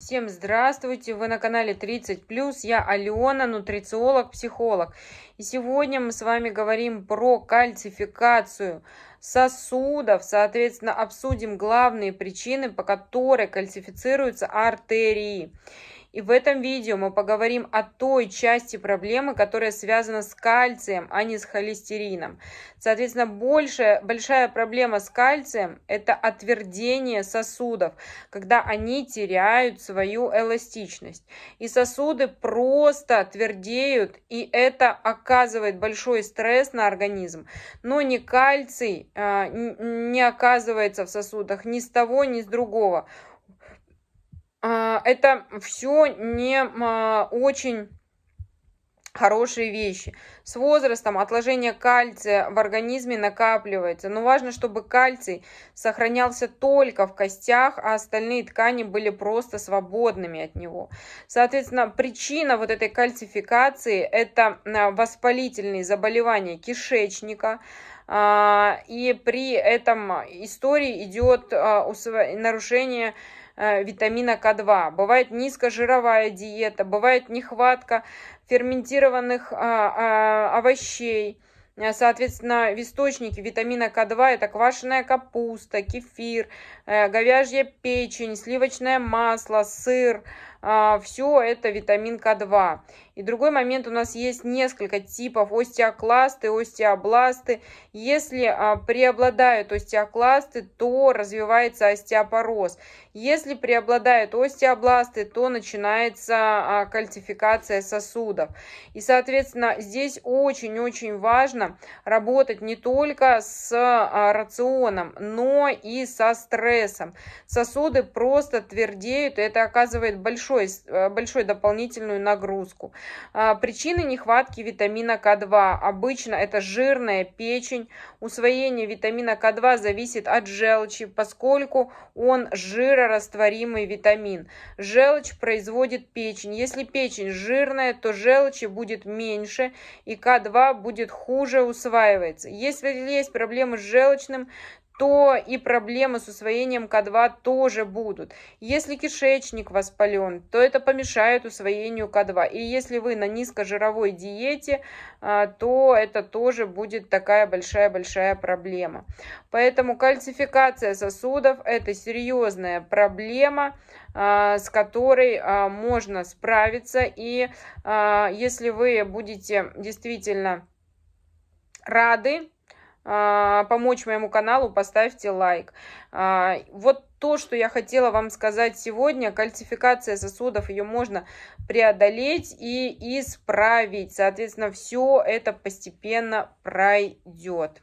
Всем здравствуйте! Вы на канале 30+. Я Алена, нутрициолог, психолог. И сегодня мы с вами говорим про кальцификацию сосудов. Соответственно, обсудим главные причины, по которой кальцифицируются артерии. И в этом видео мы поговорим о той части проблемы, которая связана с кальцием, а не с холестерином. Соответственно, большая большая проблема с кальцием – это отвердение сосудов, когда они теряют свою эластичность. И сосуды просто твердеют, и это оказывает большой стресс на организм. Но не кальций а, не оказывается в сосудах ни с того, ни с другого. А, это все не а, очень хорошие вещи. С возрастом отложение кальция в организме накапливается, но важно, чтобы кальций сохранялся только в костях, а остальные ткани были просто свободными от него. Соответственно, причина вот этой кальцификации – это а, воспалительные заболевания кишечника, а, и при этом истории идет а, нарушение э, витамина К2. Бывает низкожировая диета, бывает нехватка ферментированных а, овощей. Э, соответственно, в источнике витамина К2 это квашеная капуста, кефир, э, говяжья печень, сливочное масло, сыр. Все это витамин К2. И другой момент, у нас есть несколько типов остеокласты, остеобласты. Если а, преобладают остеокласты, то развивается остеопороз. Если преобладают остеобласты, то начинается а, кальцификация сосудов. И, соответственно, здесь очень-очень важно работать не только с а, рационом, но и со стрессом. Сосуды просто твердеют, и это оказывает большой, э, большой дополнительную нагрузку. А, причины нехватки витамина К2. Обычно это жирная печень. Усвоение витамина К2 зависит от желчи, поскольку он жирорастворимый витамин. Желчь производит печень. Если печень жирная, то желчи будет меньше и К2 будет хуже усваивается. Если есть проблемы с желчным, то и проблемы с усвоением К2 тоже будут. Если кишечник воспален, то это помешает усвоению К2. И если вы на низкожировой диете, а, то это тоже будет такая большая-большая проблема. Поэтому кальцификация сосудов – это серьезная проблема, а, с которой а, можно справиться. И если вы будете действительно рады а, помочь моему каналу, поставьте лайк. А, вот то, что я хотела вам сказать сегодня, кальцификация сосудов, ее можно преодолеть и исправить. Соответственно, все это постепенно пройдет.